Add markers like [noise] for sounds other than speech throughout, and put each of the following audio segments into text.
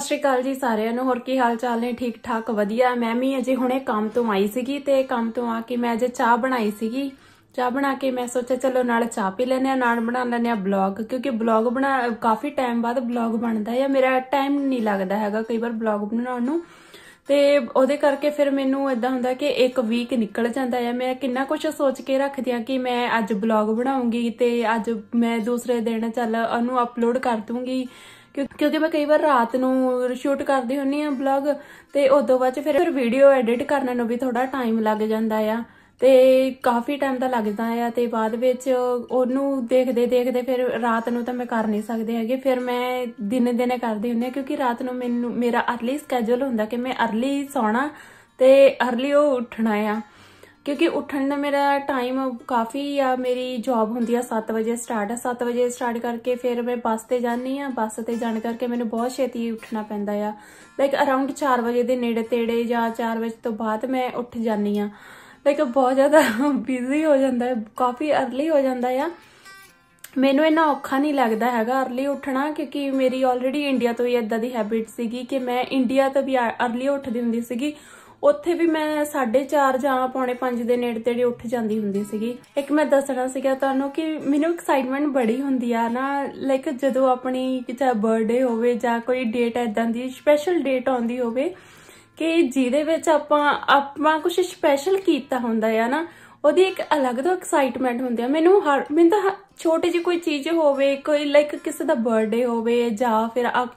ਸਤਿ ਸ਼੍ਰੀ ਅਕਾਲ ਜੀ ਸਾਰਿਆਂ ਨੂੰ ਹੋਰ ਕੀ ਹਾਲ ਚਾਲ ਨੇ ਠੀਕ ਠਾਕ ਵਧੀਆ ਮੈਂ ਵੀ ਅਜੇ ਹੁਣੇ ਕੰਮ ਤੋਂ ਆਈ ਸੀਗੀ ਤੇ ਕੰਮ ਤੋਂ ਆ ਕੇ ਮੈਂ ਅਜੇ ਚਾਹ ਬਣਾਈ ਸੀਗੀ ਚਾਹ ਬਣਾ ਕੇ ਮੈਂ ਸੋਚਿਆ ਚਲੋ ਨਾਲ ਚਾਹ ਪੀ ਲੈਨੇ ਆ ਨਾਲ ਬਣਾ ਲੈਨੇ ਆ ਬਲੌਗ ਕਿਉਂਕਿ ਬਲੌਗ ਬਣਾ ਕਾਫੀ ਟਾਈਮ ਬਾਅਦ ਬਲੌਗ ਬਣਦਾ ਹੈ ਮੇਰਾ ਟਾਈਮ ਨਹੀਂ ਲੱਗਦਾ ਹੈਗਾ ਕਈ ਵਾਰ ਬਲੌਗ ਬਣਾਉਣ ਨੂੰ ਤੇ ਉਹਦੇ ਕਰਕੇ ਫਿਰ ਮੈਨੂੰ ਇਦਾਂ ਹੁੰਦਾ ਕਿ ਇੱਕ ਵੀਕ ਨਿਕਲ ਜਾਂਦਾ ਹੈ ਮੈਂ ਕਿੰਨਾ ਕੁਝ ਸੋਚ ਕੇ ਰੱਖਦੀ ਆ ਕਿ ਮੈਂ ਅੱਜ ਬਲੌਗ ਬਣਾਉਂਗੀ ਤੇ ਅੱਜ ਮੈਂ ਦੂਸਰੇ ਦਿਨ ਚੱਲ ਉਹਨੂੰ ਅਪਲੋਡ ਕਰ ਦੂੰਗੀ ਕਿਉਂਕਿ ਮੈਂ ਕਈ ਵਾਰ ਰਾਤ ਨੂੰ ਸ਼ੂਟ ਕਰਦੀ ਹੁੰਨੀ ਆ ਬਲੌਗ ਤੇ ਉਦੋਂ ਬਾਅਦ ਫਿਰ ਵੀਡੀਓ ਐਡਿਟ ਕਰਨ ਨੂੰ ਵੀ ਥੋੜਾ ਟਾਈਮ ਲੱਗ ਜਾਂਦਾ ਆ ਤੇ ਕਾਫੀ ਟਾਈਮ ਤਾਂ ਲੱਗਦਾ ਆ ਤੇ ਬਾਅਦ ਵਿੱਚ ਉਹਨੂੰ ਦੇਖਦੇ ਦੇਖਦੇ ਫਿਰ ਰਾਤ ਨੂੰ ਤਾਂ ਮੈਂ ਕਰ ਨਹੀਂ ਸਕਦੇ ਹੈਗੇ ਫਿਰ ਮੈਂ ਦਿਨੇ ਦਿਨੇ ਕਰਦੀ ਹੁੰਨੀ ਆ ਕਿਉਂਕਿ ਰਾਤ ਨੂੰ ਮੈਨੂੰ ਮੇਰਾ अर्ਲੀ ਸਕੇਜੂਲ ਹੁੰਦਾ ਕਿ ਮੈਂ अर्ਲੀ ਸੌਣਾ ਤੇ अर्ਲੀ ਉਹ ਉੱਠਣਾ ਆ ਕਿਉਂਕਿ ਉੱਠਣ ਦਾ ਮੇਰਾ ਟਾਈਮ ਕਾਫੀ ਆ ਮੇਰੀ ਜੌਬ ਹੁੰਦੀ ਆ 7 ਵਜੇ ਸਟਾਰਟ ਆ 7 ਵਜੇ ਸਟਾਰਟ ਕਰਕੇ ਫਿਰ ਮੈਂ ਬੱਸ ਤੇ ਜਾਂਦੀ ਆ ਬੱਸ ਤੇ ਜਾਣ ਕਰਕੇ ਮੈਨੂੰ ਬਹੁਤ ਛੇਤੀ ਉੱਠਣਾ ਪੈਂਦਾ ਆ ਲਾਈਕ ਅਰਾਊਂਡ 4 ਵਜੇ ਦੇ ਨੇੜੇ ਤੇੜੇ ਜਾਂ 4 ਵਜੇ ਤੋਂ ਬਾਅਦ ਮੈਂ ਉੱਠ ਜਾਂਦੀ ਆ ਲਾਈਕ ਬਹੁਤ ਜ਼ਿਆਦਾ ਬਿਜ਼ੀ [laughs] ਹੋ ਜਾਂਦਾ ਹੈ ਕਾਫੀ अर्ਲੀ ਹੋ ਜਾਂਦਾ ਆ ਮੈਨੂੰ ਇਹਨਾਂ ਔਖਾ ਨਹੀਂ ਲੱਗਦਾ ਹੈਗਾ अर्ਲੀ ਉੱਠਣਾ ਕਿਉਂਕਿ ਮੇਰੀ ਆਲਰੇਡੀ ਇੰਡੀਆ ਤੋਂ ਹੀ ਇਦਾਂ ਦੀ ਹੈਬਿਟ ਸੀਗੀ ਕਿ ਮੈਂ ਇੰਡੀਆ ਤੋਂ ਵੀ अर्ਲੀ ਉੱਠਦੀ ਹੁੰਦੀ ਸੀਗੀ ਉੱਥੇ ਵੀ ਮੈਂ 4:30 ਜਾਂ ਪੌਣੇ 5 ਦੇ ਨੇੜੇ ਤੇੜੇ ਉੱਠ ਜਾਂਦੀ ਹੁੰਦੀ ਸੀਗੀ ਇੱਕ ਮੈਂ ਦੱਸਣਾ ਸੀਗਾ ਤੁਹਾਨੂੰ ਕਿ ਮੈਨੂੰ ਐਕਸਾਈਟਮੈਂਟ ਬੜੀ ਹੁੰਦੀ ਆ ਨਾ ਲਾਈਕ ਜਦੋਂ ਆਪਣੀ ਕਿਤੇ ਬਰਥਡੇ ਹੋਵੇ ਜਾਂ ਕੋਈ ਡੇਟ ਐਦਾਂ ਦੀ ਸਪੈਸ਼ਲ ਡੇਟ ਆਉਂਦੀ ਹੋਵੇ ਕਿ ਜਿਹਦੇ ਵਿੱਚ ਆਪਾਂ ਆਪਾਂ ਕੁਝ ਸਪੈਸ਼ਲ ਕੀਤਾ ਹੁੰਦਾ ਹੈ ਨਾ ਉਹਦੀ ਇੱਕ ਅਲੱਗ ਤੋਂ ਐਕਸਾਈਟਮੈਂਟ ਹੁੰਦੀ ਆ ਮੈਨੂੰ ਹਰ ਮੈਂ ਤਾਂ ਛੋਟੀ ਜਿਹੀ ਕੋਈ ਚੀਜ਼ ਹੋਵੇ ਕੋਈ ਲਾਈਕ ਕਿਸੇ ਦਾ ਬਰਥਡੇ ਹੋਵੇ ਜਾਂ ਫਿਰ ਆਪ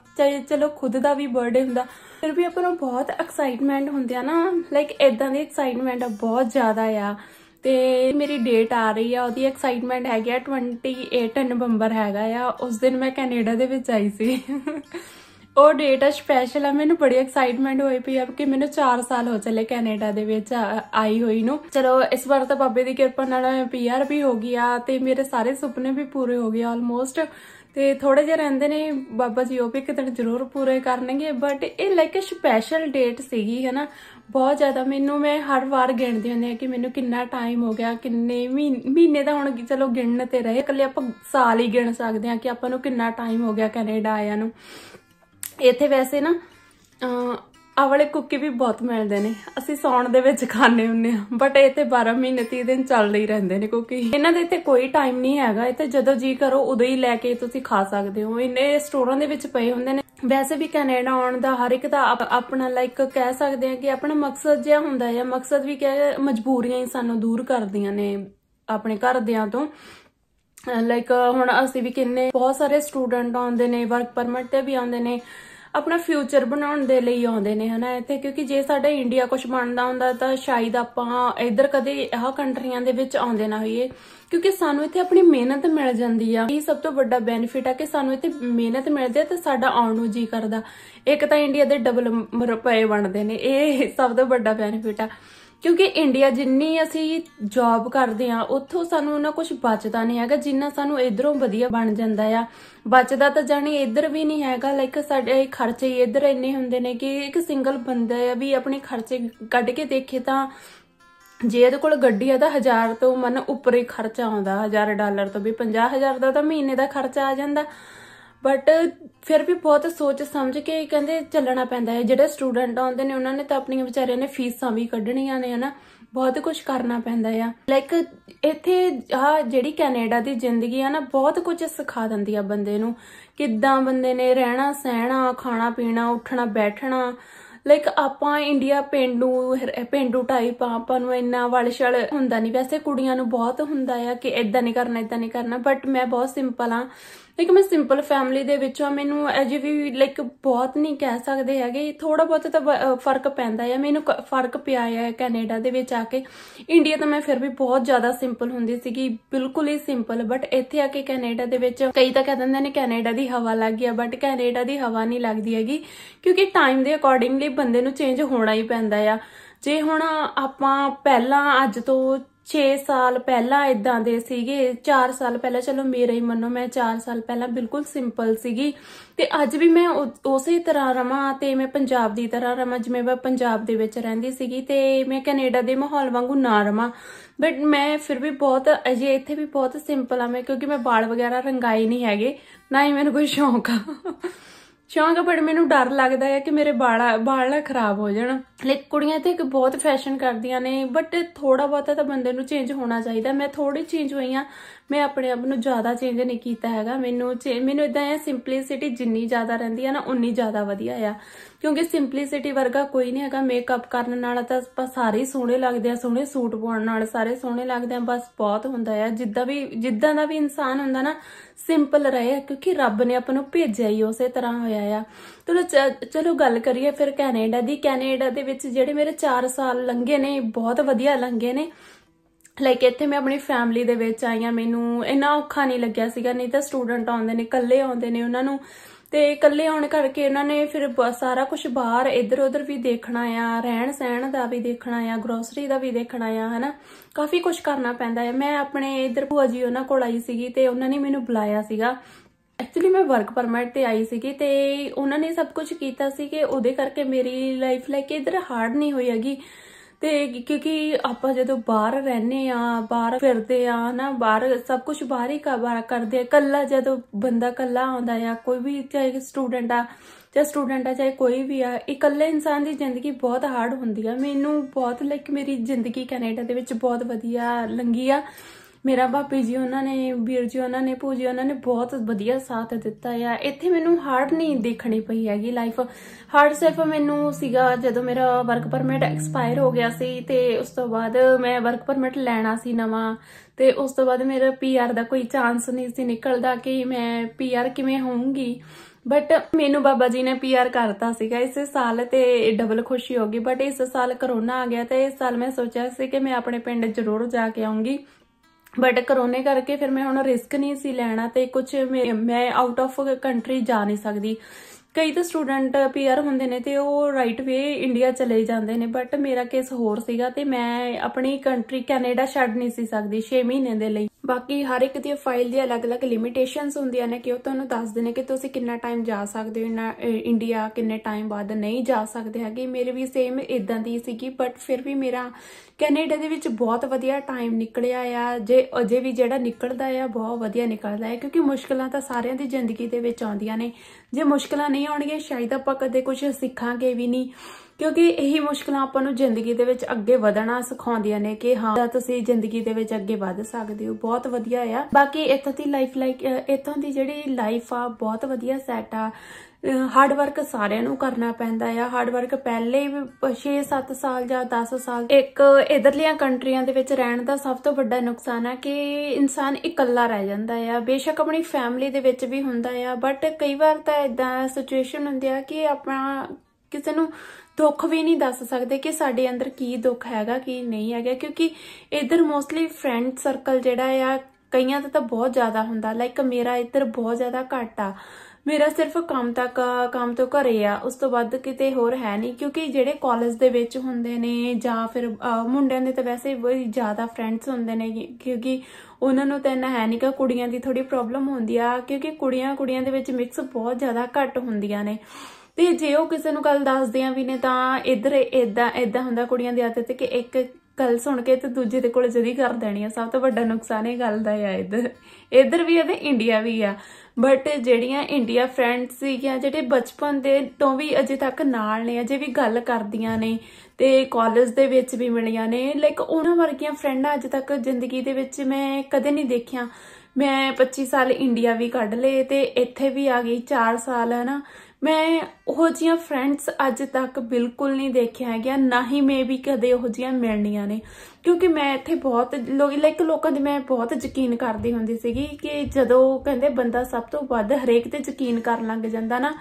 ਚਲੋ ਖੁਦ ਦਾ ਵੀ ਬਰਥਡੇ ਹੁੰਦਾ ਫਿਰ ਵੀ ਆਪਾਂ ਨੂੰ ਬਹੁਤ ਐਕਸਾਈਟਮੈਂਟ ਹੁੰਦੀ ਆ ਨਾ ਲਾਈਕ ਇਦਾਂ ਦੀ ਐਕਸਾਈਟਮੈਂਟ ਬਹੁਤ ਜ਼ਿਆਦਾ ਆ ਤੇ ਮੇਰੀ ਡੇਟ ਆ ਰਹੀ ਆ ਉਹਦੀ ਐਕਸਾਈਟਮੈਂਟ ਹੈਗੀ ਆ 28 ਨਵੰਬਰ ਹੈਗਾ ਆ ਉਸ ਦਿਨ ਮੈਂ ਕੈਨੇਡਾ ਦੇ ਵਿੱਚ ਆਈ ਸੀ ਉਹ ਡੇਟ ਆ ਸਪੈਸ਼ਲ ਆ ਮੈਨੂੰ ਬੜੀ ਐਕਸਾਈਟਮੈਂਟ ਹੋਈ ਪਈ ਆ ਕਿ ਮੈਨੂੰ 4 ਸਾਲ ਹੋ ਚਲੇ ਕੈਨੇਡਾ ਦੇ ਵਿੱਚ ਆਈ ਹੋਈ ਨੂੰ ਚਲੋ ਇਸ ਵਾਰ ਤਾਂ ਬਾਬੇ ਦੀ ਕਿਰਪਾ ਨਾਲ ਪੀਆਰ ਵੀ ਹੋ ਗਈ ਆ ਤੇ ਮੇਰੇ ਸਾਰੇ ਸੁਪਨੇ ਵੀ ਪੂਰੇ ਹੋ ਗਏ ਆਲਮੋਸਟ ਤੇ ਥੋੜੇ ਜਿਹਾ ਰਹਿੰਦੇ ਨੇ ਬਾਬਾ ਜੀ ਉਹ ਵੀ ਕਿਤੇ ਜ਼ਰੂਰ ਪੂਰੇ ਕਰਨਗੇ ਬਟ ਇਹ ਲਾਈਕ ਅ ਸਪੈਸ਼ਲ ਡੇਟ ਸੀਗੀ ਹੈ ਨਾ ਬਹੁਤ ਜ਼ਿਆਦਾ ਮੈਨੂੰ ਮੈਂ ਹਰ ਵਾਰ ਗਿਣਦੀ ਹੁੰਦੀ ਹਾਂ ਕਿ ਮੈਨੂੰ ਕਿੰਨਾ ਟਾਈਮ ਹੋ ਗਿਆ ਕਿੰਨੇ ਮਹੀਨੇ ਦਾ ਹੁਣ ਚਲੋ ਗਿਣਨ ਤੇ ਰਹੇ ਇਕੱਲੇ ਆਪਾਂ ਸਾਲ ਹੀ ਗਿਣ ਸਕਦੇ ਹਾਂ ਕਿ ਆਪਾਂ ਨੂੰ ਕਿੰਨਾ ਟਾਈਮ ਹੋ ਗਿਆ ਕੈਨੇਡਾ ਆਇਆ ਨੂੰ ਇੱਥੇ ਵੈਸੇ ਨਾ ਆ ਵਾਲੇ ਕੁੱਕੀ ਵੀ ਬਹੁਤ ਮਿਲਦੇ ਨੇ ਅਸੀਂ ਸੌਣ ਦੇ ਵਿੱਚ ਖਾਣੇ ਹੁੰਨੇ ਆ ਬਟ ਇਹ ਤੇ 12 ਮਹੀਨੇ 30 ਦਿਨ ਚੱਲਦੇ ਹੀ ਰਹਿੰਦੇ ਨੇ ਕੁੱਕੀ ਇਹਨਾਂ ਦੇ ਤੇ ਕੋਈ ਟਾਈਮ ਨਹੀਂ ਹੈਗਾ ਇਹ ਤੇ ਜਦੋਂ ਜੀ ਕਰੋ ਉਦੋਂ ਹੀ ਲੈ ਕੇ ਤੁਸੀਂ ਖਾ ਸਕਦੇ ਹੋ ਇਹਨੇ ਸਟੋਰਾਂ ਦੇ ਵਿੱਚ ਪਏ ਹੁੰਦੇ ਨੇ ਵੈਸੇ ਵੀ ਕੈਨੇਡਾ ਆਉਣ ਦਾ ਹਰ ਇੱਕ ਦਾ ਆਪਣਾ ਲਾਈਕ ਕਹਿ ਸਕਦੇ ਆ ਕਿ ਆਪਣਾ ਮਕਸਦ ਜਿਹਾ ਹੁੰਦਾ ਹੈ ਮਕਸਦ ਵੀ ਕਿ ਮਜਬੂਰੀਆਂ ਹੀ ਸਾਨੂੰ ਦੂਰ ਕਰਦੀਆਂ ਨੇ ਆਪਣੇ ਘਰਦਿਆਂ ਤੋਂ ਲਾਈਕ ਹੁਣ ਅਸੀਂ ਵੀ ਕਿੰਨੇ ਬਹੁਤ ਸਾਰੇ ਸਟੂਡੈਂਟ ਆਉਂਦੇ ਨੇ ਵਰਕ ਪਰਮਿਟ ਤੇ ਵੀ ਆਉਂਦੇ ਨੇ ਆਪਣਾ ਫਿਊਚਰ ਬਣਾਉਣ ਦੇ ਲਈ ਆਉਂਦੇ ਨੇ ਹਨਾ ਇੱਥੇ ਕਿਉਂਕਿ ਜੇ ਸਾਡਾ ਇੰਡੀਆ ਕੁਝ ਬਣਦਾ ਹੁੰਦਾ ਤਾਂ ਸ਼ਾਇਦ ਆਪਾਂ ਇੱਧਰ ਕਦੇ ਆਹ ਕੰਟਰੀਆਂ ਦੇ ਵਿੱਚ ਆਉਂਦੇ ਨਾ ਹੋਈਏ ਕਿਉਂਕਿ ਸਾਨੂੰ ਇੱਥੇ ਆਪਣੀ ਮਿਹਨਤ ਮਿਲ ਜਾਂਦੀ ਆ ਇਹ ਸਭ ਤੋਂ ਵੱਡਾ ਬੈਨੀਫਿਟ ਆ ਕਿ ਸਾਨੂੰ ਇੱਥੇ ਮਿਹਨਤ ਮਿਲਦੀ ਆ ਤੇ ਸਾਡਾ ਆਉਣ ਨੂੰ ਜੀ ਕਰਦਾ ਇੱਕ ਤਾਂ ਇੰਡੀਆ ਦੇ ਡਬਲ ਰੁਪਏ ਬਣਦੇ ਨੇ ਇਹ ਸਭ ਤੋਂ ਵੱਡਾ ਬੈਨੀਫਿਟ ਆ ਕਿਉਂਕਿ ਇੰਡੀਆ ਜਿੰਨੀ ਅਸੀਂ ਜੌਬ ਕਰਦੇ ਆ ਉੱਥੋਂ ਸਾਨੂੰ ਉਹਨਾਂ ਕੁਝ ਬਚਦਾ ਨਹੀਂ ਹੈਗਾ ਜਿੰਨਾ ਸਾਨੂੰ ਇਧਰੋਂ ਵਧੀਆ ਬਣ ਜਾਂਦਾ ਆ ਬਚਦਾ ਤਾਂ ਜਾਣੀ ਇਧਰ ਵੀ ਨਹੀਂ ਹੈਗਾ ਲਾਈਕ ਸਾਡੇ ਖਰਚੇ ਇਧਰ ਇੰਨੇ ਹੁੰਦੇ ਨੇ ਕਿ ਇੱਕ ਸਿੰਗਲ ਬੰਦਾ ਆ ਵੀ ਆਪਣੇ ਖਰਚੇ ਕੱਢ ਕੇ ਦੇਖੇ ਤਾਂ ਜੇ ਇਹਦੇ ਕੋਲ ਗੱਡੀ ਆ ਤਾਂ 1000 ਤੋਂ ਮਨ ਉੱਪਰ ਹੀ ਖਰਚਾ ਆਉਂਦਾ 1000 ਡਾਲਰ ਤੋਂ ਵੀ 50000 ਦਾ ਤਾਂ ਮਹੀਨੇ ਦਾ ਖਰਚਾ ਆ ਜਾਂਦਾ ਬਟ ਫਿਰ ਵੀ ਬਹੁਤ ਸੋਚ ਸਮਝ ਕੇ ਕਹਿੰਦੇ ਚੱਲਣਾ ਪੈਂਦਾ ਹੈ ਜਿਹੜੇ ਸਟੂਡੈਂਟ ਆਉਂਦੇ ਨੇ ਉਹਨਾਂ ਨੇ ਤਾਂ ਆਪਣੀਆਂ ਵਿਚਾਰਿਆਂ ਨੇ ਫੀਸਾਂ ਵੀ ਕੱਢਣੀਆਂ ਨੇ ਹਨਾ ਬਹੁਤ ਕੁਝ ਕਰਨਾ ਪੈਂਦਾ ਆ ਲਾਈਕ ਇੱਥੇ ਆ ਜਿਹੜੀ ਕੈਨੇਡਾ ਦੀ ਜ਼ਿੰਦਗੀ ਆ ਨਾ ਬਹੁਤ ਕੁਝ ਸਿਖਾ ਦਿੰਦੀ ਆ ਬੰਦੇ ਨੂੰ ਕਿੱਦਾਂ ਬੰਦੇ ਨੇ ਰਹਿਣਾ ਸਹਿਣਾ ਖਾਣਾ ਪੀਣਾ ਉੱਠਣਾ ਬੈਠਣਾ ਲਾਈਕ ਆਪਾਂ ਇੰਡੀਆ ਪਿੰਡੂ ਪਿੰਡੂ ਟਾਈਪ ਆਪਾਂ ਨੂੰ ਇੰਨਾ ਵਲਸ਼ਲ ਹੁੰਦਾ ਨਹੀਂ ਵੈਸੇ ਕੁੜੀਆਂ ਨੂੰ ਬਹੁਤ ਹੁੰਦਾ ਆ ਕਿ ਇਦਾਂ ਨਹੀਂ ਕਰਨਾ ਇਦਾਂ ਨਹੀਂ ਕਰਨਾ ਬਟ ਮੈਂ ਬਹੁਤ ਸਿੰਪਲ ਆ ਲਾਈਕ ਮੈਂ ਸਿੰਪਲ ਫੈਮਿਲੀ ਦੇ ਵਿੱਚ ਆ ਮੈਨੂੰ ਅਜੇ ਵੀ ਲਾਈਕ ਬਹੁਤ ਨਹੀਂ ਕਹਿ ਸਕਦੇ ਹੈਗੇ ਥੋੜਾ ਬਹੁਤ ਤਾਂ ਫਰਕ ਪੈਂਦਾ ਆ ਮੈਨੂੰ ਫਰਕ ਪਿਆ ਆ ਕੈਨੇਡਾ ਦੇ ਵਿੱਚ ਆ ਕੇ ਇੰਡੀਆ ਤਾਂ ਮੈਂ ਫਿਰ ਵੀ ਬਹੁਤ ਜ਼ਿਆਦਾ ਸਿੰਪਲ ਹੁੰਦੀ ਸੀਗੀ ਬਿਲਕੁਲ ਹੀ ਸਿੰਪਲ ਬਟ ਇੱਥੇ ਆ ਕੇ ਕੈਨੇਡਾ ਦੇ ਵਿੱਚ ਕਈ ਤਾਂ ਕਹਿ ਦਿੰਦੇ ਨੇ ਕੈਨੇਡਾ ਦੀ ਹਵਾ ਲੱਗ ਗਿਆ ਬਟ ਕੈਨੇਡਾ ਦੀ ਹਵਾ ਨਹੀਂ ਲੱਗਦੀ ਹੈਗੀ ਕਿਉਂਕਿ ਟਾਈਮ ਦੇ ਅਕੋਰਡਿੰਗਲੀ ਬੰਦੇ ਨੂੰ ਚੇਂਜ ਹੋਣਾ ਹੀ ਪੈਂਦਾ ਆ ਜੇ ਹੁਣ ਆਪਾਂ ਪਹਿਲਾਂ ਅੱਜ ਤੋਂ 6 ਸਾਲ ਪਹਿਲਾਂ ਇਦਾਂ ਦੇ ਸੀਗੇ 4 ਸਾਲ ਪਹਿਲਾਂ ਚਲੋ ਮੇਰੇ ਹੀ ਮੰਨੋ ਮੈਂ 4 ਸਾਲ ਪਹਿਲਾਂ ਬਿਲਕੁਲ ਸਿੰਪਲ ਸੀਗੀ ਤੇ ਅੱਜ ਵੀ ਮੈਂ ਉਸੇ ਤਰ੍ਹਾਂ ਰਮਾਂ ਤੇ ਮੈਂ ਪੰਜਾਬ ਦੀ ਤਰ੍ਹਾਂ ਰਮਾਂ ਜਿਵੇਂ ਮੈਂ ਪੰਜਾਬ ਦੇ ਵਿੱਚ ਰਹਿੰਦੀ ਸੀਗੀ ਤੇ ਮੈਂ ਕੈਨੇਡਾ ਦੇ ਮਾਹੌਲ ਵਾਂਗੂ ਨਾ ਰਮਾਂ ਬਟ ਮੈਂ ਫਿਰ ਵੀ ਬਹੁਤ ਅਜੇ ਇੱਥੇ ਵੀ ਬਹੁਤ ਸਿੰਪਲ ਆ ਮੈਂ ਕਿਉਂਕਿ ਮੈਂ ਬਾਲ ਵਗੈਰਾ ਰੰਗਾਏ ਨਹੀਂ ਹੈਗੇ ਨਾ ਹੀ ਮੈਨੂੰ ਕੋਈ ਸ਼ੌਂਕ ਆ ਸ਼ੌਂਕ ਪਰ ਮੈਨੂੰ ਡਰ ਲੱਗਦਾ ਹੈ ਕਿ ਮੇਰੇ ਬਾਲਾ ਬਾਲ ਨਾ ਖਰਾਬ ਹੋ ਜਾਣ ਲੇਕ ਕੁੜੀਆਂ ਤੇ ਇੱਕ ਬਹੁਤ ਫੈਸ਼ਨ ਕਰਦੀਆਂ ਨੇ ਬਟ ਥੋੜਾ ਬਹੁਤਾ ਤਾਂ ਬੰਦੇ ਨੂੰ ਚੇਂਜ ਹੋਣਾ ਚਾਹੀਦਾ ਮੈਂ ਥੋੜੀ ਚੇਂਜ ਹੋਈ ਆ ਮੈਂ ਆਪਣੇ ਆਪ ਨੂੰ ਜ਼ਿਆਦਾ ਚੇਂਜ ਨਹੀਂ ਕੀਤਾ ਹੈਗਾ ਮੈਨੂੰ ਮੈਨੂੰ ਇਦਾਂ ਹੈ ਸਿੰਪਲਿਸਿਟੀ ਜਿੰਨੀ ਜ਼ਿਆਦਾ ਰਹਿੰਦੀ ਹੈ ਨਾ ਉਨੀ ਜ਼ਿਆਦਾ ਵਧੀਆ ਆ ਕਿਉਂਕਿ ਸਿੰਪਲਿਸਿਟੀ ਵਰਗਾ ਕੋਈ ਨਹੀਂ ਹੈਗਾ ਮੇਕਅਪ ਕਰਨ ਨਾਲ ਤਾਂ ਆਪਾਂ ਸਾਰੇ ਸੋਹਣੇ ਲੱਗਦੇ ਆ ਸੋਹਣੇ ਸੂਟ ਪਾਉਣ ਨਾਲ ਸਾਰੇ ਸੋਹਣੇ ਲੱਗਦੇ ਆ ਬਸ ਬਹੁਤ ਹੁੰਦਾ ਆ ਜਿੱਦਾਂ ਵੀ ਜਿੱਦਾਂ ਦਾ ਵੀ ਇਨਸਾਨ ਹੁੰਦਾ ਨਾ ਸਿੰਪਲ ਰਹੇ ਕਿਉਂਕਿ ਰੱਬ ਨੇ ਆਪਾਂ ਨੂੰ ਭੇਜਿਆ ਹੀ ਉਸੇ ਤਰ੍ਹਾਂ ਹੋਇਆ ਆ ਚਲੋ ਚਲੋ ਗੱਲ ਕਰੀਏ ਫਿਰ ਕੈਨੇਡਾ ਦੀ ਕੈਨੇਡਾ ਦੇ ਵਿੱਚ ਜਿਹੜੇ ਮੇਰੇ 4 ਸਾਲ ਲੰਘੇ ਨੇ ਬਹੁਤ ਵਧੀਆ ਲੰਘੇ ਨੇ ਲਾਈਕ ਇੱਥੇ ਮੈਂ ਆਪਣੀ ਫੈਮਿਲੀ ਦੇ ਵਿੱਚ ਆਈ ਆ ਮੈਨੂੰ ਇੰਨਾ ਔਖਾ ਨਹੀਂ ਲੱਗਿਆ ਸੀਗਾ ਨਹੀਂ ਤਾਂ ਸਟੂਡੈਂਟ ਆਉਂਦੇ ਨੇ ਇਕੱਲੇ ਆਉਂਦੇ ਨੇ ਉਹਨਾਂ ਨੂੰ ਤੇ ਇਕੱਲੇ ਆਉਣ ਕਰਕੇ ਉਹਨਾਂ ਨੇ ਫਿਰ ਸਾਰਾ ਕੁਝ ਬਾਹਰ ਇੱਧਰ ਉੱਧਰ ਵੀ ਦੇਖਣਾ ਆ ਰਹਿਣ ਸਹਿਣ ਦਾ ਵੀ ਦੇਖਣਾ ਆ ਗਰੋਸਰੀ ਦਾ ਵੀ ਦੇਖਣਾ ਆ ਹਨਾ ਕਾਫੀ ਕੁਝ ਕਰਨਾ ਪੈਂਦਾ ਹੈ ਮੈਂ ਆਪਣੇ ਇੱਧਰ ਭੂਆ ਜੀ ਉਹਨਾਂ ਕੋਲ ਆਈ ਸੀਗੀ ਤੇ ਉਹਨਾਂ ਨੇ ਮੈਨੂੰ ਬੁਲਾਇਆ ਸੀਗਾ ਐਕਚੁਅਲੀ ਮੈਂ ਵਰਕ ਪਰਮਿਟ ਤੇ ਆਈ ਸੀਗੀ ਤੇ ਉਹਨਾਂ ਨੇ ਸਭ ਕੁਝ ਕੀਤਾ ਸੀ ਕਿ ਉਹਦੇ ਕਰਕੇ ਮੇਰੀ ਲਾਈਫ ਲਾਈਕ ਇੱਧਰ ਹਾਰਡ ਨਹੀਂ ਹੋਈ ਹੈਗੀ ਤੇ ਕਿਉਂਕਿ ਆਪਾਂ ਜਦੋਂ ਬਾਹਰ ਰਹਿੰਨੇ ਆ ਬਾਹਰ ਫਿਰਦੇ ਆ ਨਾ ਬਾਹਰ ਸਭ ਕੁਝ ਬਾਹਰ ਹੀ ਕਰਦੇ ਆ ਕੱਲਾ ਜਦੋਂ ਬੰਦਾ ਕੱਲਾ ਆਉਂਦਾ ਆ ਕੋਈ ਵੀ ਚਾਹੇ ਸਟੂਡੈਂਟ ਆ ਚਾਹੇ ਸਟੂਡੈਂਟ ਆ ਚਾਹੇ ਕੋਈ ਵੀ ਆ ਇਕੱਲੇ ਇਨਸਾਨ ਦੀ ਜ਼ਿੰਦਗੀ ਬਹੁਤ ਹਾਰਡ ਹੁੰਦੀ ਆ ਮੈਨੂੰ ਬਹੁਤ ਲਾਈਕ ਮੇਰੀ ਜ਼ਿੰਦਗੀ ਕੈਨੇਡਾ ਦੇ ਵਿੱਚ ਬਹੁਤ ਵਧੀਆ ਲੰਗੀ ਆ ਮੇਰਾ ਬਾਪੇ ਜੀ ਉਹਨਾਂ ਨੇ ਵੀਰ ਜੀ ਉਹਨਾਂ ਨੇ ਭੂਜੀ ਉਹਨਾਂ ਨੇ ਬਹੁਤ ਵਧੀਆ ਸਾਥ ਦਿੱਤਾ ਆ ਇੱਥੇ ਮੈਨੂੰ ਹਾਰਡ ਨਹੀਂ ਦੇਖਣੀ ਪਈ ਹੈਗੀ ਲਾਈਫ ਹਾਰਡ ਸਿਰਫ ਮੈਨੂੰ ਸੀਗਾ ਜਦੋਂ ਮੇਰਾ ਵਰਕ ਪਰਮਿਟ ਐਕਸਪਾਇਰ ਹੋ ਗਿਆ ਸੀ ਤੇ ਉਸ ਤੋਂ ਬਾਅਦ ਮੈਂ ਵਰਕ ਪਰਮਿਟ ਲੈਣਾ ਸੀ ਨਵਾਂ ਤੇ ਉਸ ਤੋਂ ਬਾਅਦ ਮੇਰਾ ਪੀਆਰ ਦਾ ਕੋਈ ਚਾਂਸ ਨਹੀਂ ਸੀ ਨਿਕਲਦਾ ਕਿ ਮੈਂ ਪੀਆਰ ਕਿਵੇਂ ਹੋਊਂਗੀ ਬਟ ਮੈਨੂੰ ਬਾਬਾ ਜੀ ਨੇ ਪੀਆਰ ਕਰਤਾ ਸੀਗਾ ਇਸ ਸਾਲ ਤੇ ਡਬਲ ਖੁਸ਼ੀ ਹੋ ਗਈ ਬਟ ਇਸ ਸਾਲ ਕਰੋਨਾ ਆ ਗਿਆ ਤੇ ਇਸ ਸਾਲ ਮੈਂ ਸੋਚਿਆ ਸੀ ਕਿ ਮੈਂ ਆਪਣੇ ਪਿੰਡ ਜ਼ਰੂਰ ਜਾ ਕੇ ਆਉਂਗੀ ਬਟ ਕਰੋਨੇ ਕਰਕੇ ਫਿਰ ਮੈਂ ਹੁਣ ਰਿਸਕ ਨਹੀਂ ਸੀ ਲੈਣਾ ਤੇ ਕੁਝ ਮੈਂ ਆਊਟ ਆਫ ਕੰਟਰੀ ਜਾ ਨਹੀਂ ਸਕਦੀ ਕਈ ਤਾਂ ਸਟੂਡੈਂਟ ਪੀਆਰ ਹੁੰਦੇ ਨੇ ਤੇ ਉਹ ਰਾਈਟ ਵੇ ਇੰਡੀਆ ਚਲੇ ਜਾਂਦੇ ਨੇ ਬਟ ਮੇਰਾ ਕੇਸ ਹੋਰ ਸੀਗਾ ਤੇ ਮੈਂ ਆਪਣੀ ਕੰਟਰੀ ਕੈਨੇਡਾ ਛੱਡ ਨਹੀਂ ਸੀ ਸਕਦੀ 6 ਮਹੀਨੇ ਦੇ ਲਈ ਬਾਕੀ ਹਰ ਇੱਕ ਦੀ ਫਾਈਲ ਦੀ ਅਲੱਗ-ਅਲੱਗ ਲਿਮਿਟੇਸ਼ਨਸ ਹੁੰਦੀਆਂ ਨੇ ਕਿ ਉਹ ਤੁਹਾਨੂੰ ਦੱਸਦੇ ਨੇ ਕਿ ਤੁਸੀਂ ਕਿੰਨਾ ਟਾਈਮ ਜਾ ਸਕਦੇ ਹੋ ਇੰਡੀਆ ਕਿੰਨੇ ਟਾਈਮ ਬਾਅਦ ਨਹੀਂ ਜਾ ਸਕਦੇ ਹੈਗੇ ਮੇਰੇ ਵੀ ਸੇਮ ਇਦਾਂ ਦੀ ਸੀਗੀ ਬਟ ਫਿਰ ਵੀ ਮੇਰਾ ਕੈਨੇਡਾ ਦੇ ਵਿੱਚ ਬਹੁਤ ਵਧੀਆ ਟਾਈਮ ਨਿਕਲਿਆ ਆ ਜੇ ਅਜੇ ਵੀ ਜਿਹੜਾ ਨਿਕਲਦਾ ਆ ਬਹੁਤ ਵਧੀਆ ਨਿਕਲਦਾ ਆ ਕਿਉਂਕਿ ਮੁਸ਼ਕਲਾਂ ਤਾਂ ਸਾਰਿਆਂ ਦੀ ਜ਼ਿੰਦਗੀ ਦੇ ਵਿੱਚ ਆਉਂਦੀਆਂ ਨੇ ਜੇ ਮੁਸ਼ਕਲਾਂ ਨਹੀਂ ਆਉਣਗੀਆਂ ਸ਼ਾਇਦ ਆਪਾਂ ਕਦੇ ਕੁਝ ਸਿੱਖਾਂਗੇ ਵੀ ਨਹੀਂ ਕਿਉਂਕਿ ਇਹੀ ਮੁਸ਼ਕਲਾਂ ਆਪਾਂ ਨੂੰ ਜ਼ਿੰਦਗੀ ਦੇ ਵਿੱਚ ਅੱਗੇ ਵਧਣਾ ਸਿਖਾਉਂਦੀਆਂ ਨੇ ਕਿ ਹਾਂ ਤੁਸੀਂ ਜ਼ਿੰਦਗੀ ਦੇ ਵਿੱਚ ਅੱਗੇ ਵਧ ਸਕਦੇ ਹੋ ਬਹੁਤ ਵਧੀਆ ਆ ਬਾਕੀ ਇੱਥੋਂ ਦੀ ਲਾਈਫ ਲਾਈਕ ਇੱਥੋਂ ਦੀ ਜਿਹੜੀ ਲਾਈਫ ਆ ਬਹੁਤ ਵਧੀਆ ਸੈਟ ਆ ਹਾਰਡ ਵਰਕ ਸਾਰਿਆਂ ਨੂੰ ਕਰਨਾ ਪੈਂਦਾ ਆ ਹਾਰਡ ਵਰਕ ਪਹਿਲੇ 6-7 ਸਾਲ ਜਾਂ 10 ਸਾਲ ਇੱਕ ਇਧਰਲੀਆਂ ਕੰਟਰੀਆਂ ਦੇ ਵਿੱਚ ਰਹਿਣ ਦਾ ਸਭ ਤੋਂ ਵੱਡਾ ਨੁਕਸਾਨ ਆ ਕਿ ਇਨਸਾਨ ਇਕੱਲਾ ਰਹਿ ਜਾਂਦਾ ਆ ਬੇਸ਼ੱਕ ਆਪਣੀ ਫੈਮਿਲੀ ਦੇ ਵਿੱਚ ਵੀ ਹੁੰਦਾ ਆ ਬਟ ਕਈ ਵਾਰ ਤਾਂ ਇਦਾਂ ਸਿਚੁਏਸ਼ਨ ਹੁੰਦੀ ਆ ਕਿ ਆਪਣਾ ਕਿਸੇ ਨੂੰ ਦੁੱਖ ਵੀ ਨਹੀਂ ਦੱਸ ਸਕਦੇ ਕਿ ਸਾਡੇ ਅੰਦਰ ਕੀ ਦੁੱਖ ਹੈਗਾ ਕੀ ਨਹੀਂ ਹੈਗਾ ਕਿਉਂਕਿ ਇਧਰ ਮੋਸਟਲੀ ਫਰੈਂਡ ਸਰਕਲ ਜਿਹੜਾ ਆ ਕਈਆਂ ਦਾ ਤਾਂ ਬਹੁਤ ਜ਼ਿਆਦਾ ਹੁੰਦਾ ਲਾਈਕ ਮੇਰਾ ਇੱਧਰ ਬਹੁਤ ਜ਼ਿਆਦਾ ਘਟਾ ਆ ਮੇਰਾ ਸਿਰਫ ਕੰਮ ਤੱਕ ਕੰਮ ਤੋਂ ਘਰੇ ਆ ਉਸ ਤੋਂ ਵੱਧ ਕਿਤੇ ਹੋਰ ਹੈ ਨਹੀਂ ਕਿਉਂਕਿ ਜਿਹੜੇ ਕਾਲਜ ਦੇ ਵਿੱਚ ਹੁੰਦੇ ਨੇ ਜਾਂ ਫਿਰ ਮੁੰਡਿਆਂ ਦੇ ਤਾਂ ਵੈਸੇ ਬਹੁਤ ਜ਼ਿਆਦਾ ਫਰੈਂਡਸ ਹੁੰਦੇ ਨੇ ਕਿਉਂਕਿ ਉਹਨਾਂ ਨੂੰ ਤਾਂ ਹੈ ਨਹੀਂ ਕਿ ਕੁੜੀਆਂ ਦੀ ਥੋੜੀ ਪ੍ਰੋਬਲਮ ਹੁੰਦੀ ਆ ਕਿਉਂਕਿ ਕੁੜੀਆਂ ਕੁੜੀਆਂ ਦੇ ਵਿੱਚ ਮਿਕਸ ਬਹੁਤ ਜ਼ਿਆਦਾ ਘੱਟ ਹੁੰਦੀਆਂ ਨੇ ਤੇ ਜੇ ਉਹ ਕਿਸੇ ਨੂੰ ਗੱਲ ਦੱਸਦੇ ਆ ਵੀ ਨੇ ਤਾਂ ਇਧਰ ਇਦਾਂ ਇਦਾਂ ਹੁੰਦਾ ਕੁੜੀਆਂ ਦੀ ਆਦਤ ਕਿ ਇੱਕ ਗੱਲ ਸੁਣ ਕੇ ਤੇ ਦੂਜੇ ਦੇ ਕੋਲ ਜਦੀ ਕਰ ਦੇਣੀ ਆ ਸਭ ਤੋਂ ਵੱਡਾ ਨੁਕਸਾਨ ਇਹ ਗੱਲ ਦਾ ਆ ਇੱਧਰ ਇੱਧਰ ਵੀ ਆ ਤੇ ਇੰਡੀਆ ਵੀ ਆ ਬਟ ਜਿਹੜੀਆਂ ਇੰਡੀਆ ਫਰੈਂਡਸ ਸੀਗੀਆਂ ਜਿਹੜੇ ਬਚਪਨ ਦੇ ਤੋਂ ਵੀ ਅਜੇ ਤੱਕ ਨਾਲ ਨੇ ਅਜੇ ਵੀ ਗੱਲ ਕਰਦੀਆਂ ਨੇ ਤੇ ਕਾਲਜ ਦੇ ਵਿੱਚ ਵੀ ਮਿਲੀਆਂ ਨੇ ਲਾਈਕ ਉਹਨਾਂ ਵਰਗੀਆਂ ਫਰੈਂਡਾਂ ਅਜੇ ਤੱਕ ਜ਼ਿੰਦਗੀ ਦੇ ਵਿੱਚ ਮੈਂ ਕਦੇ ਨਹੀਂ ਦੇਖਿਆ ਮੈਂ 25 ਸਾਲ ਇੰਡੀਆ ਵੀ ਕੱਢ ਲਏ ਤੇ ਇੱਥੇ ਵੀ ਆ ਗਈ 4 ਸਾਲ ਹਨਾ ਮੈਂ ਉਹ ਜੀਆਂ ਫਰੈਂਡਸ ਅੱਜ ਤੱਕ ਬਿਲਕੁਲ ਨਹੀਂ ਦੇਖਿਆ ਹੈਗਾ ਨਾ ਹੀ ਮੈਂ ਵੀ ਕਦੇ ਉਹ ਜੀਆਂ ਮਿਲਣੀਆਂ ਨੇ ਕਿਉਂਕਿ ਮੈਂ ਇੱਥੇ ਬਹੁਤ ਲਾਈਕ ਲੋਕਾਂ ਦੇ ਮੈਂ ਬਹੁਤ ਯਕੀਨ ਕਰਦੀ ਹੁੰਦੀ ਸੀਗੀ ਕਿ ਜਦੋਂ ਕਹਿੰਦੇ ਬੰਦਾ ਸਭ ਤੋਂ ਵੱਧ ਹਰੇਕ ਤੇ ਯਕੀਨ ਕਰਨ ਲੱਗ ਜਾਂਦਾ ਨਾ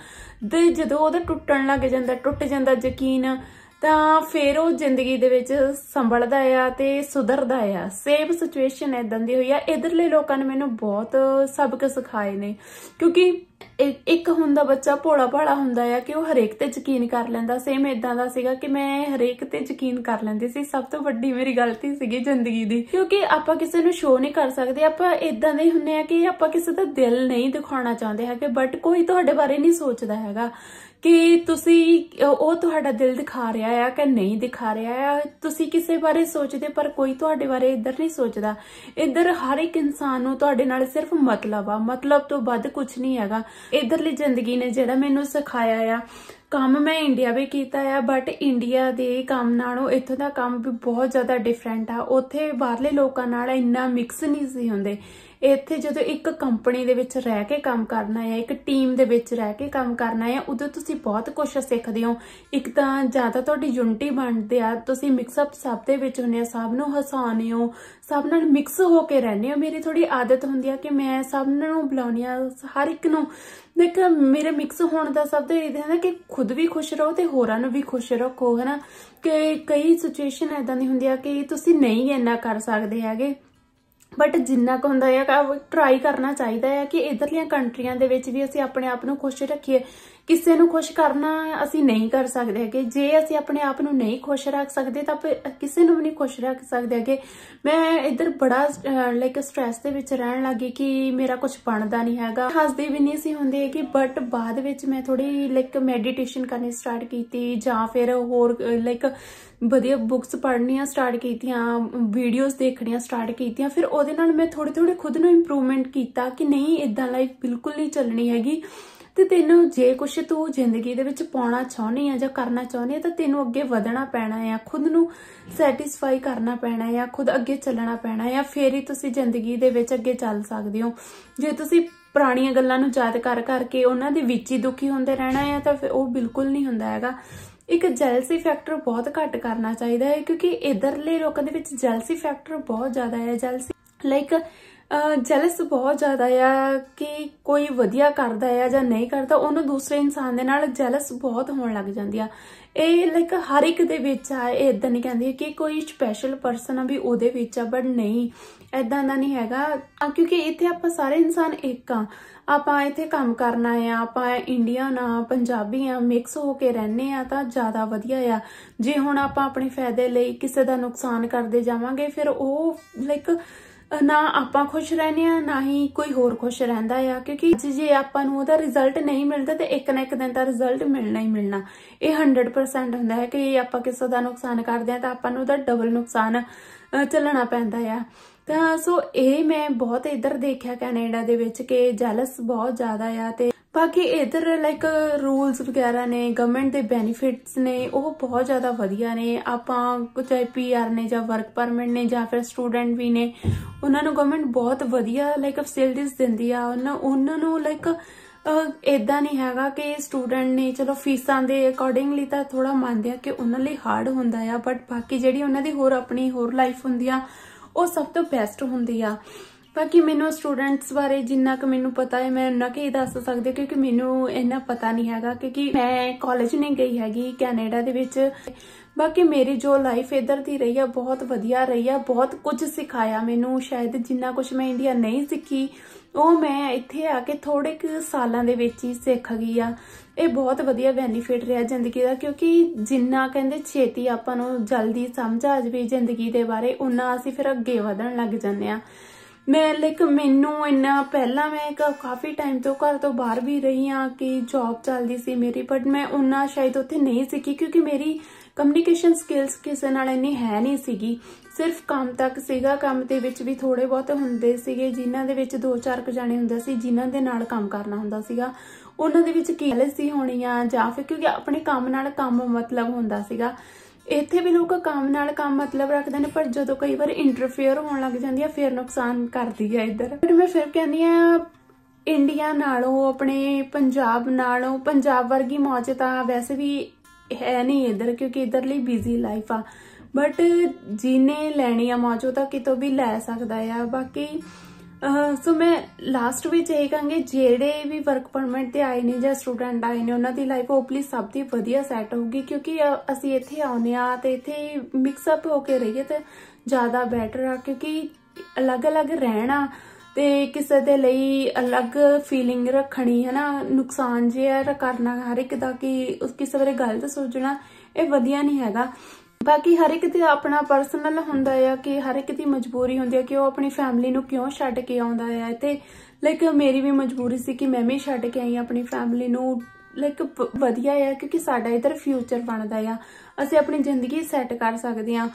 ਤੇ ਜਦੋਂ ਉਹਦਾ ਟੁੱਟਣ ਲੱਗ ਜਾਂਦਾ ਟੁੱਟ ਜਾਂਦਾ ਯਕੀਨ ਤਾਂ ਫਿਰ ਉਹ ਜ਼ਿੰਦਗੀ ਦੇ ਵਿੱਚ ਸੰਭਲਦਾ ਆ ਤੇ ਸੁਧਰਦਾ ਆ ਸੇਮ ਸਿਚੁਏਸ਼ਨ ਐਦਾਂ ਦੀ ਹੋਈ ਆ ਇਧਰਲੇ ਲੋਕਾਂ ਨੇ ਮੈਨੂੰ ਬਹੁਤ ਸਬਕ ਸਿਖਾਏ ਨੇ ਕਿਉਂਕਿ ਇੱਕ ਹੁੰਦਾ ਬੱਚਾ ਭੋਲਾ ਭਾਲਾ ਹੁੰਦਾ ਆ ਕਿ ਉਹ ਹਰੇਕ ਤੇ ਯਕੀਨ ਕਰ ਲੈਂਦਾ ਸੇਮ ਇਦਾਂ ਦਾ ਸੀਗਾ ਕਿ ਮੈਂ ਹਰੇਕ ਤੇ ਯਕੀਨ ਕਰ ਲੈਂਦੀ ਸੀ ਸਭ ਤੋਂ ਵੱਡੀ ਮੇਰੀ ਗਲਤੀ ਸੀਗੀ ਜ਼ਿੰਦਗੀ ਦੀ ਕਿਉਂਕਿ ਆਪਾਂ ਕਿਸੇ ਨੂੰ ਸ਼ੋਅ ਨਹੀਂ ਕਰ ਸਕਦੇ ਆਪਾਂ ਇਦਾਂ ਦੇ ਹੁੰਨੇ ਆ ਕਿ ਆਪਾਂ ਕਿਸੇ ਦਾ ਦਿਲ ਨਹੀਂ ਦਿਖਾਉਣਾ ਚਾਹੁੰਦੇ ਹੈਗੇ ਬਟ ਕੋਈ ਤੁਹਾਡੇ ਬਾਰੇ ਨਹੀਂ ਸੋਚਦਾ ਹੈਗਾ ਕਿ ਤੁਸੀਂ ਉਹ ਤੁਹਾਡਾ ਦਿਲ ਦਿਖਾ ਰਿਹਾ ਆ ਕਿ ਨਹੀਂ ਦਿਖਾ ਰਿਹਾ ਆ ਤੁਸੀਂ ਕਿਸੇ ਬਾਰੇ ਸੋਚਦੇ ਪਰ ਕੋਈ ਤੁਹਾਡੇ ਬਾਰੇ ਇੱਧਰ ਨਹੀਂ ਸੋਚਦਾ ਇੱਧਰ ਹਰ ਇੱਕ ਇਨਸਾਨ ਨੂੰ ਤੁਹਾਡੇ ਨਾਲ ਸਿਰਫ ਮਤਲਬ ਆ ਮਤਲਬ ਤੋਂ ਵੱਧ ਕੁਝ ਨਹੀਂ ਹੈਗਾ ਇੱਧਰਲੀ ਜ਼ਿੰਦਗੀ ਨੇ ਜਿਹੜਾ ਮੈਨੂੰ ਸਿਖਾਇਆ ਆ ਕੰਮ ਮੈਂ ਇੰਡੀਆ ਵੀ ਕੀਤਾ ਆ ਬਟ ਇੰਡੀਆ ਦੇ ਕੰਮ ਨਾਲੋਂ ਇੱਥੋਂ ਦਾ ਕੰਮ ਵੀ ਬਹੁਤ ਜ਼ਿਆਦਾ ਡਿਫਰੈਂਟ ਆ ਉੱਥੇ ਬਾਹਰਲੇ ਲੋਕਾਂ ਨਾਲ ਇੰਨਾ ਮਿਕਸ ਨਹੀਂ ਸੀ ਹੁੰਦੇ ਇੱਥੇ ਜਦੋਂ ਇੱਕ ਕੰਪਨੀ ਦੇ ਵਿੱਚ ਰਹਿ ਕੇ ਕੰਮ ਕਰਨਾ ਹੈ ਇੱਕ ਟੀਮ ਦੇ ਵਿੱਚ ਰਹਿ ਕੇ ਕੰਮ ਕਰਨਾ ਹੈ ਉਦੋਂ ਤੁਸੀਂ ਬਹੁਤ ਕੁਝ ਸਿੱਖਦੇ ਹੋ ਇੱਕ ਤਾਂ ਜ਼ਿਆਦਾ ਤੁਹਾਡੀ ਯੂਨਿਟੀ ਬਣਦੀ ਆ ਤੁਸੀਂ ਮਿਕਸ ਅਪ ਸਭ ਦੇ ਵਿੱਚ ਹੁੰਨੇ ਆ ਸਭ ਨੂੰ ਹਸਾਉਂਦੇ ਹੋ ਸਭ ਨਾਲ ਮਿਕਸ ਹੋ ਕੇ ਰਹਿੰਦੇ ਹੋ ਮੇਰੀ ਥੋੜੀ ਆਦਤ ਹੁੰਦੀ ਆ ਕਿ ਮੈਂ ਸਭ ਨੂੰ ਬੁਲਾਉਣੀ ਆ ਹਰ ਇੱਕ ਨੂੰ ਦੇਖ ਮੇਰੇ ਮਿਕਸ ਹੋਣ ਦਾ ਸਭ ਦੇ ਇਹਦਾ ਹੈ ਕਿ ਖੁਦ ਵੀ ਖੁਸ਼ ਰਹੋ ਤੇ ਹੋਰਾਂ ਨੂੰ ਵੀ ਖੁਸ਼ ਰੱਖੋ ਹੈ ਨਾ ਕਿ ਕਈ ਸਿਚੁਏਸ਼ਨ ਐਦਾਂ ਦੀ ਹੁੰਦੀ ਆ ਕਿ ਤੁਸੀਂ ਨਹੀਂ ਇੰਨਾ ਕਰ ਸਕਦੇ ਹੈਗੇ ਬਟ ਜਿੰਨਾ ਕੁ ਹੁੰਦਾ ਹੈ ਟਰਾਈ ਕਰਨਾ ਚਾਹੀਦਾ ਹੈ ਕਿ ਇਧਰਲੀਆਂ ਕੰਟਰੀਆਂ ਦੇ ਵਿੱਚ ਵੀ ਅਸੀਂ ਆਪਣੇ ਆਪ ਨੂੰ ਖੁਸ਼ ਰੱਖੀਏ ਕਿਸੇ ਨੂੰ ਖੁਸ਼ ਕਰਨਾ ਅਸੀਂ ਨਹੀਂ ਕਰ ਸਕਦੇ ਹੈਗੇ ਜੇ ਅਸੀਂ ਆਪਣੇ ਆਪ ਨੂੰ ਨਹੀਂ ਖੁਸ਼ ਰੱਖ ਸਕਦੇ ਤਾਂ ਕਿਸੇ ਨੂੰ ਵੀ ਨਹੀਂ ਖੁਸ਼ ਰੱਖ ਸਕਦੇ ਹੈਗੇ ਮੈਂ ਇੱਧਰ ਬੜਾ ਲਾਈਕ ਸਟ्रेस ਦੇ ਵਿੱਚ ਰਹਿਣ ਲੱਗੀ ਕਿ ਮੇਰਾ ਕੁਝ ਬਣਦਾ ਨਹੀਂ ਹੈਗਾ ਹੱਸਦੇ ਵੀ ਨਹੀਂ ਸੀ ਹੁੰਦੇ ਕਿ ਬਟ ਬਾਅਦ ਵਿੱਚ ਮੈਂ ਥੋੜੀ ਲਾਈਕ ਮੈਡੀਟੇਸ਼ਨ ਕਰਨੀ ਸਟਾਰਟ ਕੀਤੀ ਜਾਂ ਫਿਰ ਹੋਰ ਲਾਈਕ ਵਧੀਆ ਬੁੱਕਸ ਪੜ੍ਹਨੀਆਂ ਸਟਾਰਟ ਕੀਤੀਆਂ ਵੀਡੀਓਜ਼ ਦੇਖਣੀਆਂ ਸਟਾਰਟ ਕੀਤੀਆਂ ਫਿਰ ਉਹਦੇ ਨਾਲ ਮੈਂ ਥੋੜੇ ਥੋੜੇ ਖੁਦ ਨੂੰ ਇੰਪਰੂਵਮੈਂਟ ਕੀਤਾ ਕਿ ਨਹੀਂ ਇਦਾਂ ਲਾਈਫ ਬਿਲਕੁਲ ਨਹੀਂ ਚੱਲਣੀ ਹੈਗੀ ਤੇ ਤੈਨੂੰ ਜੇ ਕੁਛ ਤੂੰ ਜ਼ਿੰਦਗੀ ਦੇ ਵਿੱਚ ਪਾਉਣਾ ਚਾਹੁੰਦੀ ਆ ਜਾਂ ਕਰਨਾ ਚਾਹੁੰਦੀ ਆ ਤਾਂ ਤੈਨੂੰ ਅੱਗੇ ਵਧਣਾ ਪੈਣਾ ਆ ਖੁਦ ਨੂੰ ਸੈਟੀਸਫਾਈ ਕਰਨਾ ਪੈਣਾ ਆ ਖੁਦ ਅੱਗੇ ਚੱਲਣਾ ਪੈਣਾ ਆ ਫੇਰ ਹੀ ਤੁਸੀਂ ਜ਼ਿੰਦਗੀ ਦੇ ਵਿੱਚ ਅੱਗੇ ਚੱਲ ਸਕਦੇ ਹੋ ਜੇ ਤੁਸੀਂ ਪੁਰਾਣੀਆਂ ਗੱਲਾਂ ਨੂੰ ਯਾਦ ਕਰ ਕਰਕੇ ਉਹਨਾਂ ਦੇ ਵਿੱਚ ਹੀ ਦੁਖੀ ਹੁੰਦੇ ਰਹਿਣਾ ਆ ਤਾਂ ਫੇਰ ਉਹ ਬਿਲਕੁਲ ਨਹੀਂ ਹੁੰਦਾ ਹੈਗਾ ਇੱਕ ਜੈਲਸੀ ਫੈਕਟਰ ਬਹੁਤ ਘੱਟ ਕਰਨਾ ਚਾਹੀਦਾ ਹੈ ਕਿਉਂਕਿ ਇਧਰਲੇ ਲੋਕਾਂ ਦੇ ਵਿੱਚ ਜੈਲਸੀ ਫੈਕਟਰ ਬਹੁਤ ਜ਼ਿਆਦਾ ਹੈ ਜੈਲਸੀ ਲਾਈਕ ਜੈਲਸ ਬਹੁਤ ਜ਼ਿਆਦਾ ਆ ਕਿ ਕੋਈ ਵਧੀਆ ਕਰਦਾ ਆ ਜਾਂ ਨਹੀਂ ਕਰਦਾ ਉਹਨੂੰ ਦੂਸਰੇ ਇਨਸਾਨ ਦੇ ਨਾਲ ਜੈਲਸ ਬਹੁਤ ਹੋਣ ਲੱਗ ਜਾਂਦੀ ਆ ਇਹ ਲਾਈਕ ਹਰ ਇੱਕ ਦੇ ਵਿੱਚ ਆ ਇਹ ਇਦਾਂ ਨਹੀਂ ਕਹਿੰਦੀ ਕਿ ਕੋਈ ਸਪੈਸ਼ਲ ਪਰਸਨ ਆ ਵੀ ਉਹਦੇ ਵਿੱਚ ਆ ਬਟ ਨਹੀਂ ਇਦਾਂ ਦਾ ਨਹੀਂ ਹੈਗਾ ਕਿਉਂਕਿ ਇੱਥੇ ਆਪਾਂ ਸਾਰੇ ਇਨਸਾਨ ਇੱਕ ਆ ਆਪਾਂ ਇੱਥੇ ਕੰਮ ਕਰਨਾ ਆ ਆਪਾਂ ਇੰਡੀਅਨ ਆ ਪੰਜਾਬੀ ਆ ਮਿਕਸ ਹੋ ਕੇ ਰਹਿੰਨੇ ਆ ਤਾਂ ਜ਼ਿਆਦਾ ਵਧੀਆ ਆ ਜੇ ਹੁਣ ਆਪਾਂ ਆਪਣੇ ਫਾਇਦੇ ਲਈ ਕਿਸੇ ਦਾ ਨੁਕਸਾਨ ਕਰਦੇ ਜਾਵਾਂਗੇ ਫਿਰ ਉਹ ਲਾਈਕ ਨਾ ਆਪਾਂ ਖੁਸ਼ ਰਹਨੇ ਆ ਨਾ ਹੀ ਕੋਈ ਹੋਰ ਖੁਸ਼ ਰਹਿੰਦਾ ਆ ਕਿਉਂਕਿ ਜੇ ਆਪਾਂ ਨੂੰ ਉਹਦਾ ਰਿਜ਼ਲਟ ਨਹੀਂ ਮਿਲਦਾ ਤੇ ਇੱਕ ਨਾ ਇੱਕ ਦਿਨ ਤਾਂ ਰਿਜ਼ਲਟ ਮਿਲਣਾ ਹੀ ਮਿਲਣਾ ਇਹ 100% ਹੁੰਦਾ ਹੈ ਕਿ ਆਪਾਂ ਕਿਸੇ ਦਾ ਨੁਕਸਾਨ ਕਰਦੇ ਆ ਤਾਂ ਆਪਾਂ ਨੂੰ ਉਹਦਾ ਡਬਲ ਨੁਕਸਾਨ ਚੱਲਣਾ ਪੈਂਦਾ ਆ ਤਾਂ ਸੋ ਇਹ ਮੈਂ ਬਹੁਤ ਇੱਧਰ ਦੇਖਿਆ ਕੈਨੇਡਾ ਦੇ ਵਿੱਚ ਕਿ ਜੈਲਸ ਬਹੁਤ ਜ਼ਿਆਦਾ ਆ ਤੇ ਬਾਕੀ ਇਧਰ ਲਾਈਕ ਰੂਲਸ ਵਗੈਰਾ ਨੇ ਗਵਰਨਮੈਂਟ ਦੇ ਬੈਨੀਫਿਟਸ ਨੇ ਉਹ ਬਹੁਤ ਜ਼ਿਆਦਾ ਵਧੀਆ ਨੇ ਆਪਾਂ ਚਾਹੇ ਪੀਆਰ ਨੇ ਜਾਂ ਵਰਕ ਪਰਮਿਟ ਨੇ ਜਾਂ ਫਿਰ ਸਟੂਡੈਂਟ ਵੀ ਨੇ ਉਹਨਾਂ ਨੂੰ ਗਵਰਨਮੈਂਟ ਬਹੁਤ ਵਧੀਆ ਲਾਈਕ ਫੈਸਿਲਿਟੀਜ਼ ਦਿੰਦੀ ਆ ਉਹਨਾਂ ਨੂੰ ਲਾਈਕ ਇਦਾਂ ਨਹੀਂ ਹੈਗਾ ਕਿ ਸਟੂਡੈਂਟ ਨੇ ਚਲੋ ਫੀਸਾਂ ਦੇ ਅਕੋਰਡਿੰਗਲੀ ਤਾਂ ਥੋੜਾ ਮੰਨਦੇ ਆ ਕਿ ਉਹਨਾਂ ਲਈ ਹਾਰਡ ਹੁੰਦਾ ਆ ਬਟ ਬਾਕੀ ਜਿਹੜੀ ਉਹਨਾਂ ਦੀ ਹੋਰ ਆਪਣੀ ਹੋਰ ਲਾਈਫ ਹੁੰਦੀ ਆ ਉਹ ਸਭ ਤੋਂ ਬੈਸਟ ਹੁੰਦੀ ਆ ਬਾਕੀ ਮੈਨੂੰ ਸਟੂਡੈਂਟਸ ਬਾਰੇ ਜਿੰਨਾ ਕਿ ਮੈਨੂੰ ਪਤਾ ਹੈ ਮੈਂ ਉਹਨਾਂ ਕੇ ਦੱਸ ਸਕਦੀ ਕਿਉਂਕਿ ਮੈਨੂੰ ਇਹਨਾਂ ਪਤਾ ਨਹੀਂ ਹੈਗਾ ਕਿਉਂਕਿ ਮੈਂ ਕਾਲਜ ਨਹੀਂ ਗਈ ਹੈਗੀ ਕੈਨੇਡਾ ਦੇ ਵਿੱਚ ਬਾਕੀ ਮੇਰੀ ਜੋ ਲਾਈਫ ਇਧਰ ਦੀ ਰਹੀ ਆ ਬਹੁਤ ਵਧੀਆ ਰਹੀ ਆ ਬਹੁਤ ਕੁਝ ਸਿਖਾਇਆ ਮੈਨੂੰ ਸ਼ਾਇਦ ਜਿੰਨਾ ਕੁਝ ਮੈਂ ਇੰਡੀਆ ਨਹੀਂ ਸਿੱਖੀ ਉਹ ਮੈਂ ਇੱਥੇ ਆ ਕੇ ਥੋੜੇ ਕੁ ਸਾਲਾਂ ਦੇ ਵਿੱਚ ਹੀ ਸਿੱਖ ਗਈ ਆ ਇਹ ਬਹੁਤ ਵਧੀਆ ਬੈਨੀਫਿਟ ਰਿਹਾ ਜ਼ਿੰਦਗੀ ਦਾ ਕਿਉਂਕਿ ਜਿੰਨਾ ਕਹਿੰਦੇ ਛੇਤੀ ਆਪਾਂ ਨੂੰ ਜਲਦੀ ਸਮਝ ਆ ਜਵੇ ਜ਼ਿੰਦਗੀ ਦੇ ਬਾਰੇ ਉਨਾ ਅਸੀਂ ਫਿਰ ਅੱਗੇ ਵਧਣ ਲੱਗ ਜਾਂਦੇ ਆ ਮੈਂ ਲਿਕ ਮੈਨੂੰ ਇੰਨਾ ਪਹਿਲਾਂ ਮੈਂ ਕਾਫੀ ਟਾਈਮ ਤੋਂ ਘਰ ਤੋਂ ਬਾਹਰ ਵੀ ਰਹੀ ਆ ਕਿ ਜੌਬ ਚੱਲਦੀ ਸੀ ਮੇਰੀ ਬਟ ਮੈਂ ਉਹਨਾਂ ਸ਼ਾਇਦ ਉੱਥੇ ਨਹੀਂ ਸਿੱਖੀ ਕਿਉਂਕਿ ਮੇਰੀ ਕਮਿਊਨੀਕੇਸ਼ਨ ਸਕਿੱਲਸ ਕਿਸੇ ਨਾਲ ਇੰਨੀ ਹੈ ਨਹੀਂ ਸੀਗੀ ਸਿਰਫ ਕੰਮ ਤੱਕ ਸੀਗਾ ਕੰਮ ਦੇ ਵਿੱਚ ਵੀ ਥੋੜੇ ਬਹੁਤ ਹੁੰਦੇ ਸੀਗੇ ਜਿਨ੍ਹਾਂ ਦੇ ਵਿੱਚ ਦੋ ਚਾਰ ਕੁ ਜਾਣੇ ਹੁੰਦੇ ਸੀ ਜਿਨ੍ਹਾਂ ਦੇ ਨਾਲ ਕੰਮ ਕਰਨਾ ਹੁੰਦਾ ਸੀਗਾ ਉਹਨਾਂ ਦੇ ਵਿੱਚ ਕੀ ਦੀ ਹੋਣੀ ਆ ਜਾਂ ਫਿਰ ਕਿਉਂਕਿ ਆਪਣੇ ਕੰਮ ਨਾਲ ਕੰਮ ਮਤਲਬ ਹੁੰਦਾ ਸੀਗਾ ਇੱਥੇ ਵੀ ਲੋਕ ਕੰਮ ਨਾਲ ਕੰਮ ਮਤਲਬ ਰੱਖਦੇ ਨੇ ਪਰ ਜਦੋਂ ਕਈ ਵਾਰ ਇੰਟਰਫੇਅਰ ਹੋਣ ਲੱਗ ਜਾਂਦੀ ਹੈ ਫਿਰ ਨੁਕਸਾਨ ਕਰਦੀ ਹੈ ਇੱਧਰ ਬਟ ਮੈਂ ਫਿਰ ਕਹਿੰਦੀ ਆ ਇੰਡੀਆ ਨਾਲੋਂ ਆਪਣੇ ਪੰਜਾਬ ਨਾਲੋਂ ਪੰਜਾਬ ਵਰਗੀ ਮੌਜ ਤਾਂ ਵੈਸੇ ਵੀ ਹੈ ਨਹੀਂ ਇੱਧਰ ਕਿਉਂਕਿ ਇੱਧਰ ਲਈ ਬਿਜ਼ੀ ਲਾਈਫ ਆ ਬਟ ਜੀਨੇ ਲੈਣੀ ਆ ਮੌਜੋ ਤਾਂ ਕਿਤੋਂ ਵੀ ਲੈ ਸਕਦਾ ਆ ਬਾਕੀ ਸੋ ਮੈਂ ਲਾਸਟ ਵਿੱਚ ਇਹ ਕਹਾਂਗੇ ਜਿਹੜੇ ਵੀ ਵਰਕ ਪਰਮਿਟ ਤੇ ਆਏ ਨੇ ਜਾਂ ਸਟੂਡੈਂਟ ਆਏ ਨੇ ਉਹਨਾਂ ਦੀ ਲਾਈਫ ਹੋਪਲੀ ਸਭ ਦੀ ਵਧੀਆ ਸੈੱਟ ਹੋਊਗੀ ਕਿਉਂਕਿ ਅਸੀਂ ਇੱਥੇ ਆਉਨੇ ਆ ਤੇ ਇੱਥੇ ਮਿਕਸ ਅਪ ਹੋ ਕੇ ਰਹੀਏ ਤੇ ਜ਼ਿਆਦਾ ਬੈਟਰ ਆ ਕਿਉਂਕਿ ਅਲੱਗ-ਅਲੱਗ ਰਹਿਣਾ ਤੇ ਕਿਸੇ ਦੇ ਲਈ ਅਲੱਗ ਫੀਲਿੰਗ ਰੱਖਣੀ ਹੈ ਨਾ ਨੁਕਸਾਨ ਜੇ ਕਰਨਾ ਹਰ ਇੱਕ ਦਾ ਕਿ ਉਸ ਕਿਸੇ ਬਾਰੇ ਗਲਤ ਸੋਚਣਾ ਇਹ ਵਧੀਆ ਨਹੀਂ ਹੈਗਾ ਬਾਕੀ ਹਰ ਇੱਕ ਤੇ ਆਪਣਾ ਪਰਸਨਲ ਹੁੰਦਾ ਆ ਕਿ ਹਰ ਇੱਕ ਦੀ ਮਜਬੂਰੀ ਹੁੰਦੀ ਆ ਕਿ ਉਹ ਆਪਣੀ ਫੈਮਿਲੀ ਨੂੰ ਕਿਉਂ ਛੱਡ ਕੇ ਆਉਂਦਾ ਆ ਤੇ ਲਾਈਕ ਮੇਰੀ ਵੀ ਮਜਬੂਰੀ ਸੀ ਕਿ ਮੈਂ ਵੀ ਛੱਡ ਕੇ ਆਈ ਆਪਣੀ ਫੈਮਿਲੀ ਨੂੰ ਲਾਈਕ ਵਧੀਆ ਆ ਕਿਉਂਕਿ ਸਾਡਾ ਇਧਰ ਫਿਊਚਰ ਬਣਦਾ ਆ ਅਸੀਂ ਆਪਣੀ ਜ਼ਿੰਦਗੀ ਸੈੱਟ ਕਰ ਸਕਦੇ ਆ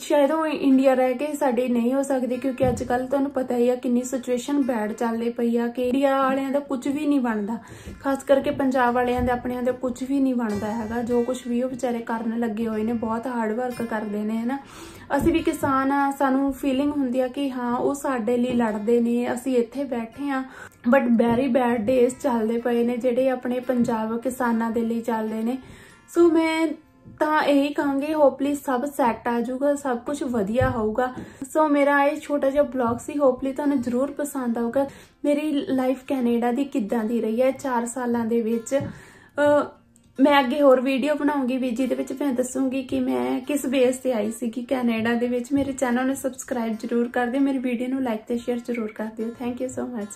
ਸ਼ਾਇਦ ਉਹ ਇੰਡੀਆ ਰਹਿ ਕੇ ਸਾਡੇ ਨਹੀਂ ਹੋ ਸਕਦੇ ਕਿਉਂਕਿ ਅੱਜ ਕੱਲ ਤੁਹਾਨੂੰ ਪਤਾ ਹੀ ਆ ਕਿੰਨੀ ਸਿਚੁਏਸ਼ਨ ਬੈਡ ਚੱਲੇ ਪਈ ਆ ਕਿ ਇੰਡੀਆ ਵਾਲਿਆਂ ਦਾ ਕੁਝ ਵੀ ਨਹੀਂ ਬਣਦਾ ਖਾਸ ਕਰਕੇ ਪੰਜਾਬ ਵਾਲਿਆਂ ਦੇ ਆਪਣਿਆਂ ਦੇ ਕੁਝ ਵੀ ਨਹੀਂ ਬਣਦਾ ਹੈਗਾ ਜੋ ਕੁਝ ਵੀ ਉਹ ਵਿਚਾਰੇ ਕਰਨ ਲੱਗੇ ਹੋਏ ਨੇ ਬਹੁਤ ਹਾਰਡ ਵਰਕ ਕਰਦੇ ਨੇ ਹਨਾ ਅਸੀਂ ਵੀ ਕਿਸਾਨ ਆ ਸਾਨੂੰ ਫੀਲਿੰਗ ਹੁੰਦੀ ਆ ਕਿ ਹਾਂ ਉਹ ਸਾਡੇ ਲਈ ਲੜਦੇ ਨੇ ਅਸੀਂ ਇੱਥੇ ਬੈਠੇ ਆ ਬਟ ਵੈਰੀ ਬੈਡ ਡੇਸ ਚੱਲਦੇ ਪਏ ਨੇ ਜਿਹੜੇ ਆਪਣੇ ਪੰਜਾਬ ਕਿਸਾਨਾਂ ਦੇ ਲਈ ਚੱਲਦੇ ਨੇ ਸੋ ਮੈਂ ਤਾਂ ਇਹੀ ਕਹਾਂਗੇ ਹੋਪਲੀ ਸਭ ਸੈੱਟ ਆ ਜਾਊਗਾ ਸਭ ਕੁਝ ਵਧੀਆ ਹੋਊਗਾ ਸੋ ਮੇਰਾ ਇਹ ਛੋਟਾ ਜਿਹਾ ਬਲੌਗ ਸੀ ਹੋਪਲੀ ਤੁਹਾਨੂੰ ਜ਼ਰੂਰ ਪਸੰਦ ਆਊਗਾ ਮੇਰੀ ਲਾਈਫ ਕੈਨੇਡਾ ਦੀ ਕਿੱਦਾਂ ਦੀ ਰਹੀ ਹੈ 4 ਸਾਲਾਂ ਦੇ ਵਿੱਚ ਮੈਂ ਅੱਗੇ ਹੋਰ ਵੀਡੀਓ ਬਣਾਉਂਗੀ ਵੀ ਜਿਹਦੇ ਵਿੱਚ ਮੈਂ ਦੱਸੂਗੀ ਕਿ ਮੈਂ ਕਿਸ ਬੇਸ ਤੇ ਆਈ ਸੀ ਕਿ ਕੈਨੇਡਾ ਦੇ ਵਿੱਚ ਮੇਰੇ ਚੈਨਲ ਨੂੰ ਸਬਸਕ੍ਰਾਈਬ ਜ਼ਰੂਰ ਕਰ ਦਿਓ ਮੇਰੀ ਵੀਡੀਓ ਨੂੰ ਲਾਈਕ ਤੇ ਸ਼ੇਅਰ ਜ਼ਰੂਰ ਕਰ ਦਿਓ ਥੈਂਕ ਯੂ ਸੋ ਮਚ